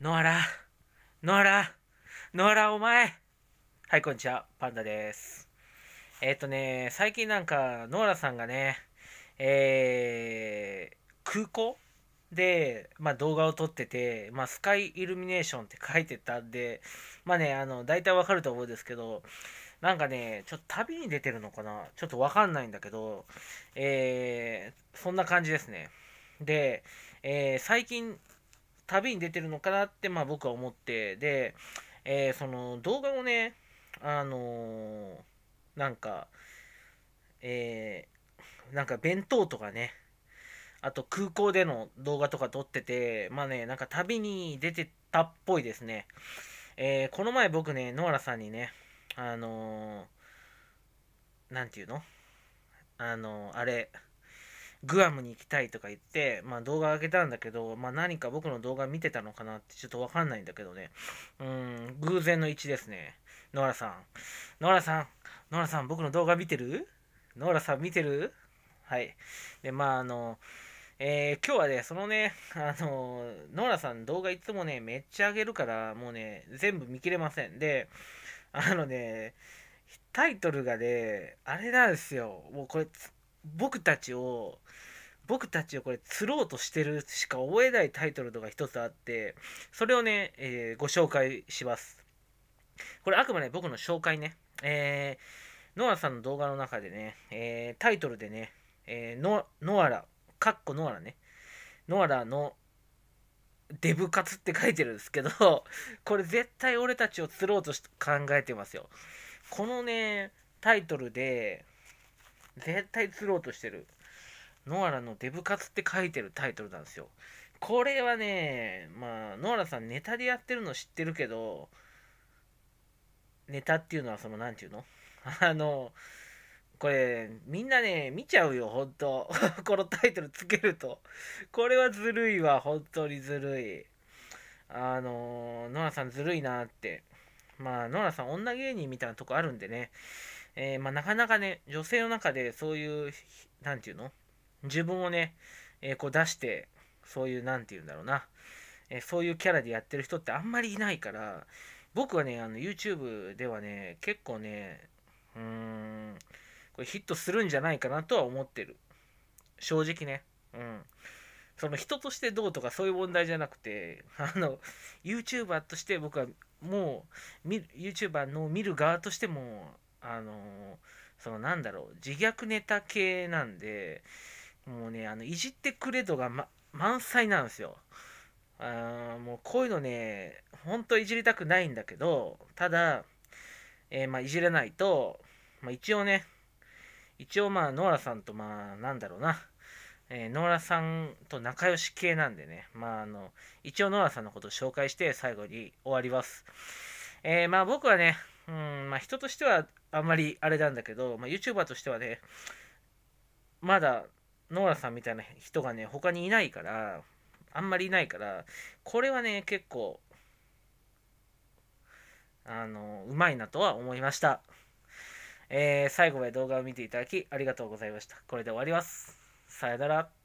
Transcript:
ノアラ、ノアラ、ノアラお前はい、こんにちは、パンダです。えっ、ー、とね、最近なんか、ノアラさんがね、えー、空港で、まあ、動画を撮ってて、まあ、スカイイルミネーションって書いてたんで、まあね、あの、大体わかると思うんですけど、なんかね、ちょっと旅に出てるのかなちょっとわかんないんだけど、えー、そんな感じですね。で、えー、最近旅に出てるのかなって、まあ、僕は思ってで、えー、その動画をねあのー、なんかえー、なんか弁当とかねあと空港での動画とか撮っててまあねなんか旅に出てたっぽいですね、えー、この前僕ね野原さんにねあのー、なんていうのあのー、あれグアムに行きたいとか言って、まあ、動画上げたんだけど、まあ、何か僕の動画見てたのかなってちょっとわかんないんだけどね。うん、偶然の一致ですね。野ラさん。野ラさん。野ラさん、僕の動画見てる野ラさん見てるはい。で、まあ、あの、えー、今日はね、そのね、あの、野ラさん動画いつもね、めっちゃ上げるから、もうね、全部見切れません。で、あのね、タイトルがね、あれなんですよ。もうこれ、僕たちを僕たちをこれ釣ろうとしてるしか思えないタイトルとか一つあってそれをね、えー、ご紹介しますこれあくまで僕の紹介ねえー、ノアさんの動画の中でね、えー、タイトルでね、えー、ノアラかっこノアラねノアラのデブ活って書いてるんですけどこれ絶対俺たちを釣ろうとし考えてますよこのねタイトルで絶対釣ろうとしてる。ノアラのデブ活って書いてるタイトルなんですよ。これはね、まあ、ノアラさんネタでやってるの知ってるけど、ネタっていうのはその、何て言うの あの、これ、みんなね、見ちゃうよ、ほんと。このタイトルつけると。これはずるいわ、本当にずるい。あの、ノアさんずるいなって。まあ、ノラさん、女芸人みたいなとこあるんでね、えー、まあ、なかなかね、女性の中でそういう、なんていうの自分をね、えー、こう出して、そういう、なんていうんだろうな、えー、そういうキャラでやってる人ってあんまりいないから、僕はね、あの YouTube ではね、結構ね、うーん、これヒットするんじゃないかなとは思ってる。正直ね。うん。その人としてどうとかそういう問題じゃなくて、あの、YouTuber として僕はもう YouTuber の見る側としてもあのそのなんだろう自虐ネタ系なんでもうねあのいじってくれ度が、ま、満載なんですよあもうこういうのねほんといじりたくないんだけどただ、えー、まあ、いじれないと、まあ、一応ね一応まあノアさんとまあなんだろうなえー、ノーラさんと仲良し系なんでね、まあ、あの一応ノーラさんのことを紹介して最後に終わります。えー、まあ、僕はね、うんまあ、人としてはあんまりあれなんだけど、まあ、YouTuber としてはね、まだノーラさんみたいな人がね、他にいないから、あんまりいないから、これはね、結構、あの、うまいなとは思いました。えー、最後まで動画を見ていただきありがとうございました。これで終わります。सायदराबाद